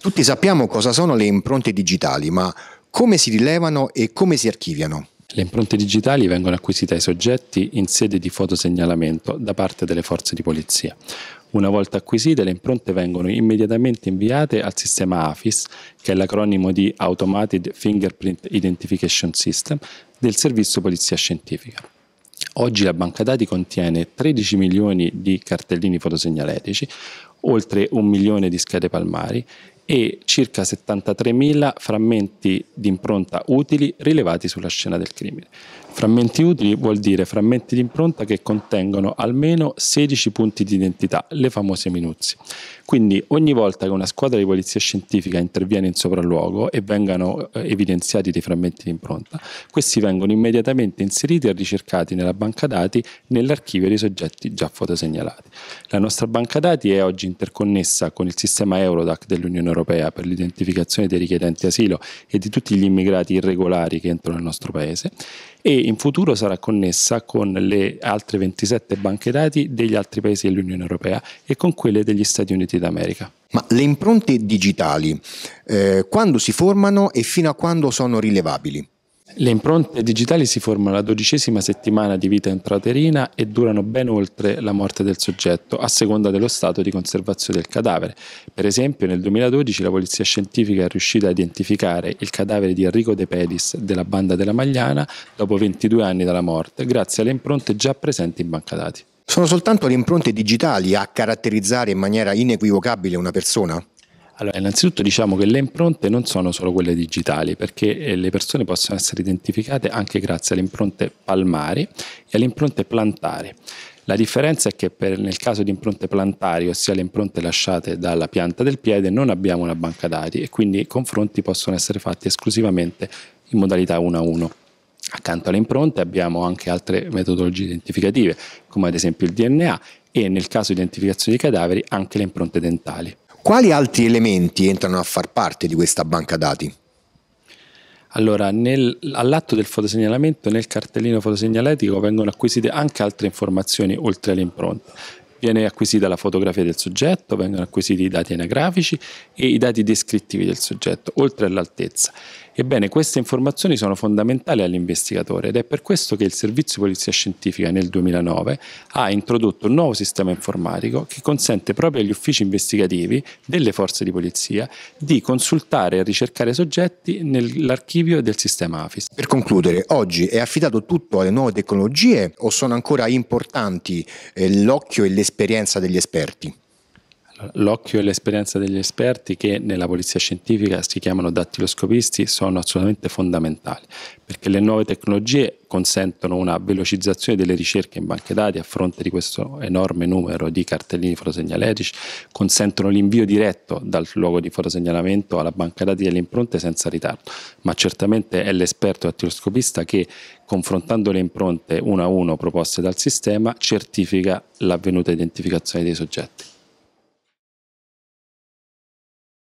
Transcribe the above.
Tutti sappiamo cosa sono le impronte digitali, ma come si rilevano e come si archiviano? Le impronte digitali vengono acquisite ai soggetti in sede di fotosegnalamento da parte delle forze di polizia. Una volta acquisite, le impronte vengono immediatamente inviate al sistema AFIS, che è l'acronimo di Automated Fingerprint Identification System, del Servizio Polizia Scientifica. Oggi la banca dati contiene 13 milioni di cartellini fotosegnaletici, oltre un milione di schede palmari e circa 73.000 frammenti di impronta utili rilevati sulla scena del crimine. Frammenti utili vuol dire frammenti di impronta che contengono almeno 16 punti di identità, le famose minuzie. Quindi ogni volta che una squadra di polizia scientifica interviene in sopralluogo e vengano eh, evidenziati dei frammenti di impronta, questi vengono immediatamente inseriti e ricercati nella banca dati nell'archivio dei soggetti già fotosegnalati. La nostra banca dati è oggi interconnessa con il sistema Eurodac dell'Unione Europea per l'identificazione dei richiedenti asilo e di tutti gli immigrati irregolari che entrano nel nostro paese e in futuro sarà connessa con le altre 27 banche dati degli altri paesi dell'Unione Europea e con quelle degli Stati Uniti d'America. Ma le impronte digitali, eh, quando si formano e fino a quando sono rilevabili? Le impronte digitali si formano alla dodicesima settimana di vita intrauterina e durano ben oltre la morte del soggetto, a seconda dello stato di conservazione del cadavere. Per esempio, nel 2012 la polizia scientifica è riuscita a identificare il cadavere di Enrico De Pedis della banda della Magliana dopo 22 anni dalla morte, grazie alle impronte già presenti in banca dati. Sono soltanto le impronte digitali a caratterizzare in maniera inequivocabile una persona? Allora, innanzitutto diciamo che le impronte non sono solo quelle digitali, perché eh, le persone possono essere identificate anche grazie alle impronte palmari e alle impronte plantari. La differenza è che per, nel caso di impronte plantari, ossia le impronte lasciate dalla pianta del piede, non abbiamo una banca dati e quindi i confronti possono essere fatti esclusivamente in modalità 1 a 1. Accanto alle impronte abbiamo anche altre metodologie identificative, come ad esempio il DNA e nel caso di identificazione di cadaveri anche le impronte dentali. Quali altri elementi entrano a far parte di questa banca dati? Allora, nel, all'atto del fotosegnalamento, nel cartellino fotosegnaletico vengono acquisite anche altre informazioni oltre alle impronte. Viene acquisita la fotografia del soggetto, vengono acquisiti i dati anagrafici e i dati descrittivi del soggetto, oltre all'altezza. Ebbene, queste informazioni sono fondamentali all'investigatore ed è per questo che il Servizio Polizia Scientifica nel 2009 ha introdotto un nuovo sistema informatico che consente proprio agli uffici investigativi delle forze di polizia di consultare e ricercare soggetti nell'archivio del sistema AFIS. Per concludere, oggi è affidato tutto alle nuove tecnologie o sono ancora importanti eh, l'occhio e l'espertizia l'esperienza degli esperti l'occhio e l'esperienza degli esperti che nella polizia scientifica si chiamano dattiloscopisti sono assolutamente fondamentali perché le nuove tecnologie consentono una velocizzazione delle ricerche in banche dati a fronte di questo enorme numero di cartellini fotosegnaletici, consentono l'invio diretto dal luogo di fotosegnalamento alla banca dati delle impronte senza ritardo, ma certamente è l'esperto dattiloscopista che confrontando le impronte uno a uno proposte dal sistema certifica l'avvenuta identificazione dei soggetti.